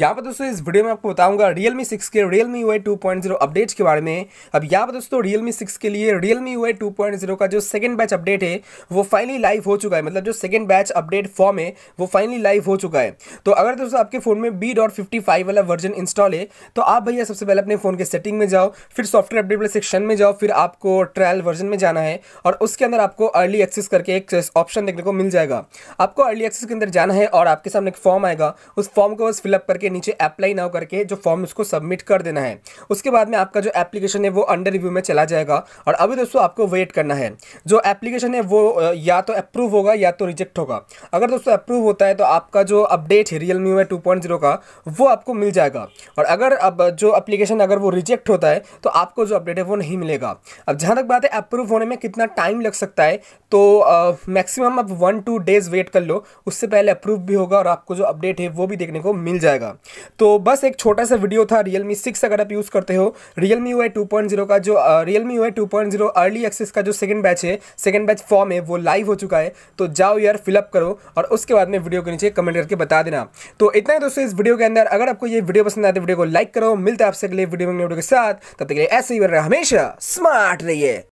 यहाँ पर तो दोस्तों इस वीडियो में आपको बताऊंगा Realme 6 के Realme UI 2.0 अपडेट्स के बारे में अब यहाँ पर तो दोस्तों Realme 6 के लिए Realme UI 2.0 का जो सेकंड बैच अपडेट है वो फाइनली लाइव हो चुका है मतलब जो सेकंड बैच अपडेट फॉर्म है वो फाइनली लाइव हो चुका है तो अगर दोस्तों आपके फ़ोन में बी डॉट फिफ्टी फाइव वाला वर्जन इंस्टॉल है तो आप भैया सबसे पहले अपने फ़ोन के सेटिंग में जाओ फिर सॉफ्टवेयर अपडेट वाले सेक्शन में जाओ फिर आपको ट्रायल वर्जन में जाना है और उसके अंदर आपको अर्ली एक्सेस करके एक ऑप्शन देखने को मिल जाएगा आपको अर्ली एक्सेस के अंदर जाना है और आपके सामने एक फॉर्म आएगा उस फॉर्म को बस फिलअप करके के नीचे अप्लाई नाउ करके जो फॉर्म उसको सबमिट कर देना है उसके बाद में आपका जो एप्लीकेशन है वो अंडर रिव्यू में चला जाएगा और अभी दोस्तों आपको वेट करना है जो एप्लीकेशन है वो या तो अप्रूव होगा या तो रिजेक्ट होगा अगर दोस्तों अप्रूव होता है तो आपका जो अपडेट है रियल मी में टू का वो आपको मिल जाएगा और अगर अब जो एप्लीकेशन अगर वो रिजेक्ट होता है तो आपको जो अपडेट है वो नहीं मिलेगा अब जहाँ तक बात है अप्रूव होने में कितना टाइम लग सकता है तो मैक्सिमम आप वन टू डेज़ वेट कर लो उससे पहले अप्रूव भी होगा और आपको जो अपडेट है वो भी देखने को मिल जाएगा जाएगा तो बस एक छोटा सा वीडियो था रियल मी सिक्स अगर आप यूज़ करते हो रियल मी यू का जो Realme UI early access का जो सेकेंड बैच है सेकेंड बैच फॉर्म है वो लाइव हो चुका है तो जाओ यार फिलअप करो और उसके बाद में वीडियो के नीचे कमेंट करके बता देना तो इतना ही दोस्तों इस वीडियो के अंदर अगर आपको ये वीडियो पसंद आए तो वीडियो को लाइक करो मिलते हैं आपसे अगले वीडियो के साथ तब तक ऐसे ही बन रहा हमेशा स्मार्ट रहिए